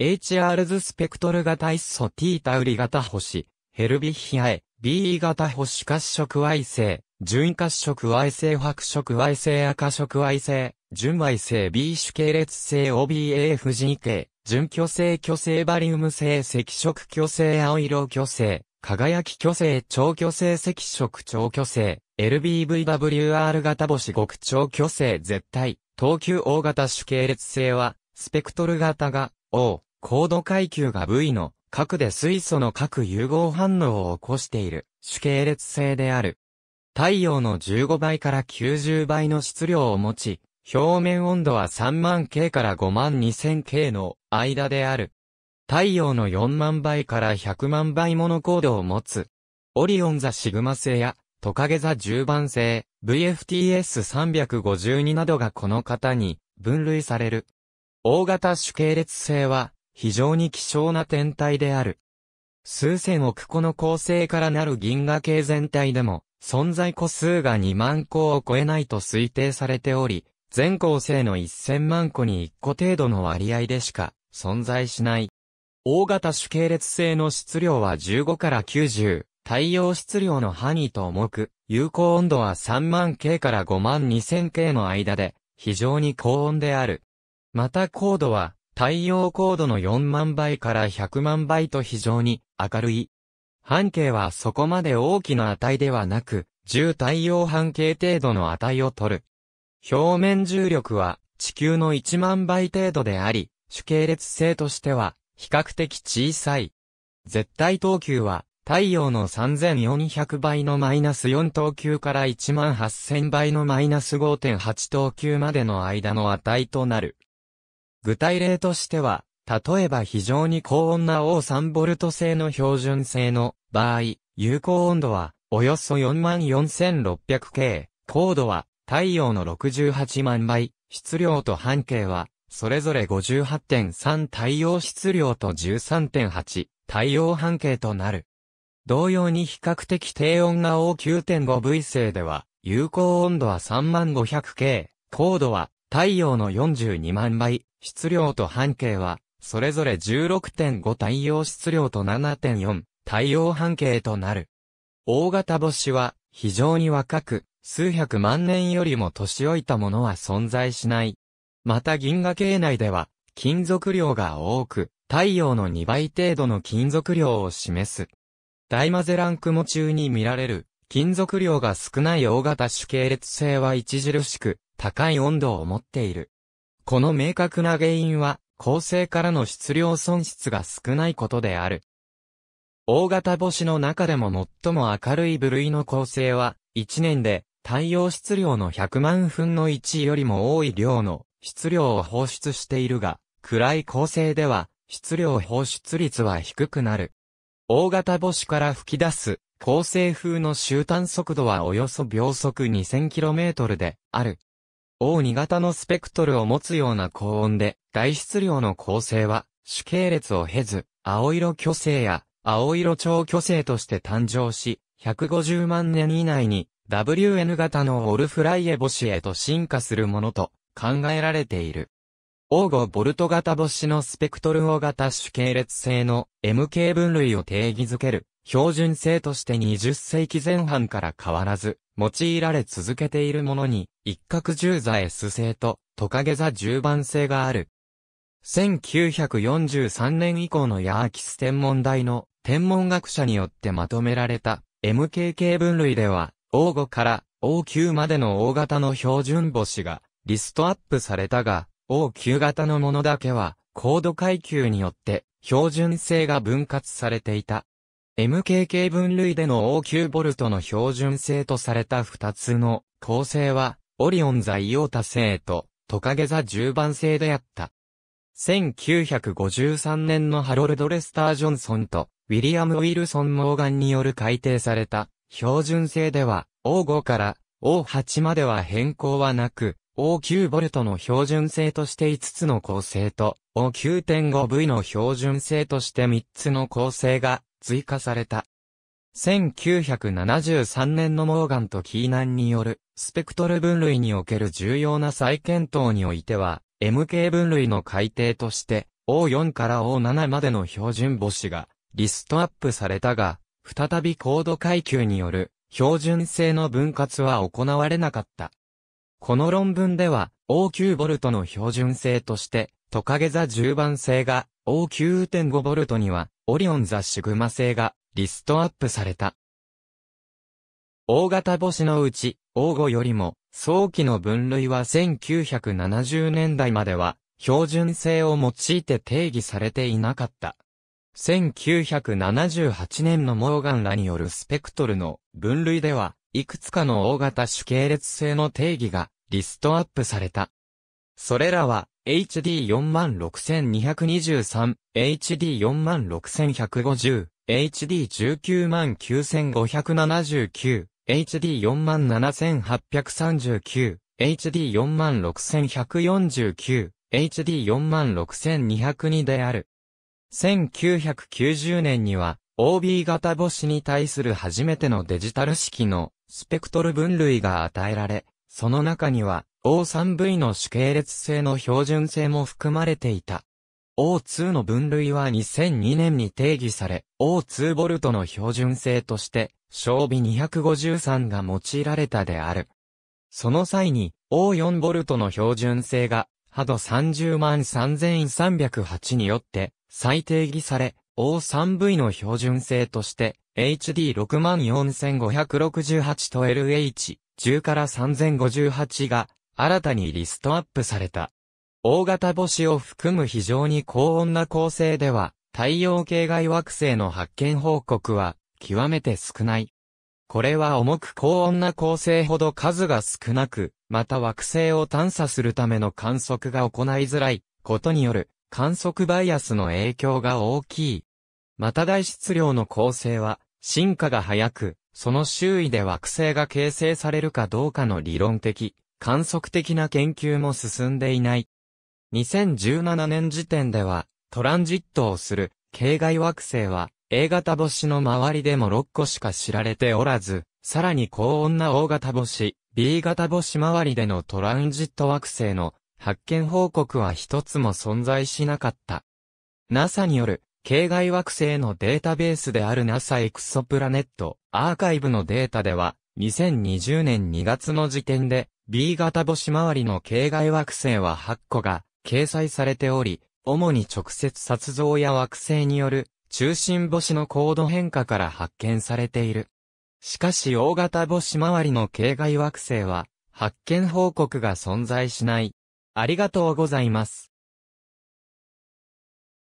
HRs スペクトル型イッソ T タウリ型星、ヘルビヒアエ、B 型星褐色矮星、純褐色矮星白色矮星赤色矮星、純矮星 B 種系列星 OBAFG 系、純巨星巨星バリウム星赤色巨星青色巨星、輝き巨星超巨星赤色超巨星、LBVWR 型星極超巨星絶対、東急大型種系列星は、スペクトル型が、O、高度階級が V の核で水素の核融合反応を起こしている主系列性である。太陽の15倍から90倍の質量を持ち、表面温度は3万 K から5万2000 K の間である。太陽の4万倍から100万倍もの高度を持つ。オリオン座シグマ星やトカゲ座10番星、VFTS352 などがこの型に分類される。大型主系列星は非常に希少な天体である。数千億個の構成からなる銀河系全体でも、存在個数が2万個を超えないと推定されており、全構成の1000万個に1個程度の割合でしか存在しない。大型主系列性の質量は15から90、太陽質量の範囲と重く、有効温度は3万 K から5万 2000K の間で、非常に高温である。また高度は太陽高度の4万倍から100万倍と非常に明るい。半径はそこまで大きな値ではなく、10太陽半径程度の値を取る。表面重力は地球の1万倍程度であり、主系列性としては比較的小さい。絶対等級は太陽の3400倍のマイナス4等級から18000倍のマイナス5.8等級までの間の値となる。具体例としては、例えば非常に高温な O3 ボルト製の標準製の場合、有効温度はおよそ 44,600K、高度は太陽の68万倍、質量と半径はそれぞれ58.3太陽質量と13.8太陽半径となる。同様に比較的低温な O9.5V 製では、有効温度は 3500K、高度は太陽の42万倍、質量と半径は、それぞれ16.5太陽質量と7.4太陽半径となる。大型星は、非常に若く、数百万年よりも年老いたものは存在しない。また銀河系内では、金属量が多く、太陽の2倍程度の金属量を示す。大マゼラン雲中に見られる、金属量が少ない大型主系列星は著しく、高い温度を持っている。この明確な原因は、恒星からの質量損失が少ないことである。大型星の中でも最も明るい部類の恒星は、1年で太陽質量の100万分の1よりも多い量の質量を放出しているが、暗い恒星では質量放出率は低くなる。大型星から吹き出す恒星風の終端速度はおよそ秒速 2000km である。O2 型のスペクトルを持つような高温で、外出量の構成は、主系列を経ず、青色巨星や、青色超巨星として誕生し、150万年以内に、WN 型のオルフライエボシへと進化するものと考えられている。王語ボルト型星のスペクトル王型主系列性の MK 分類を定義づける標準性として20世紀前半から変わらず用いられ続けているものに一角十座 S 性とトカゲ座十番性がある。1943年以降のヤーキス天文台の天文学者によってまとめられた MKK 分類では王語から王宮までの大型の標準星がリストアップされたが、O9 型のものだけは、高度階級によって標準性が分割されていた。MKK 分類での o 9トの標準性とされた2つの構成は、オリオン座イオータ製とトカゲ座10番製であった。1953年のハロルド・レスター・ジョンソンとウィリアム・ウィルソン・モーガンによる改定された標準性では O5 から O8 までは変更はなく、O9V の標準性として5つの構成と、O9.5V の標準性として3つの構成が追加された。1973年のモーガンとキーナンによるスペクトル分類における重要な再検討においては、MK 分類の改定として O4 から O7 までの標準母子がリストアップされたが、再び高度階級による標準性の分割は行われなかった。この論文では、O9V の標準性として、トカゲ座10番星が O9.5V には、オリオン座シグマ星がリストアップされた。大型星のうち、O5 よりも、早期の分類は1970年代までは、標準性を用いて定義されていなかった。1978年のモーガンらによるスペクトルの分類では、いくつかの大型種系列性の定義がリストアップされた。それらは HD46223、HD46150、HD199,579、HD47839、HD46149、HD46202 である。1990年には、OB 型母子に対する初めてのデジタル式のスペクトル分類が与えられ、その中には O3V の主系列性の標準性も含まれていた。O2 の分類は2002年に定義され、O2 ボルトの標準性として、小微253が用いられたである。その際に、O4 ボルトの標準性が、ハド30万3308によって、再定義され、O3V の標準性として、HD64568 と LH10 から3058が新たにリストアップされた。大型星を含む非常に高温な構成では、太陽系外惑星の発見報告は極めて少ない。これは重く高温な構成ほど数が少なく、また惑星を探査するための観測が行いづらいことによる観測バイアスの影響が大きいまた大質量の構成は、進化が早く、その周囲で惑星が形成されるかどうかの理論的、観測的な研究も進んでいない。2017年時点では、トランジットをする、系外惑星は、A 型星の周りでも6個しか知られておらず、さらに高温な O 型星、B 型星周りでのトランジット惑星の発見報告は一つも存在しなかった。NASA による系外惑星のデータベースである NASA エクソプラネットアーカイブのデータでは、2020年2月の時点で、B 型星周りの系外惑星は8個が掲載されており、主に直接殺像や惑星による中心星の高度変化から発見されている。しかし大型星周りの系外惑星は発見報告が存在しない。ありがとうございます。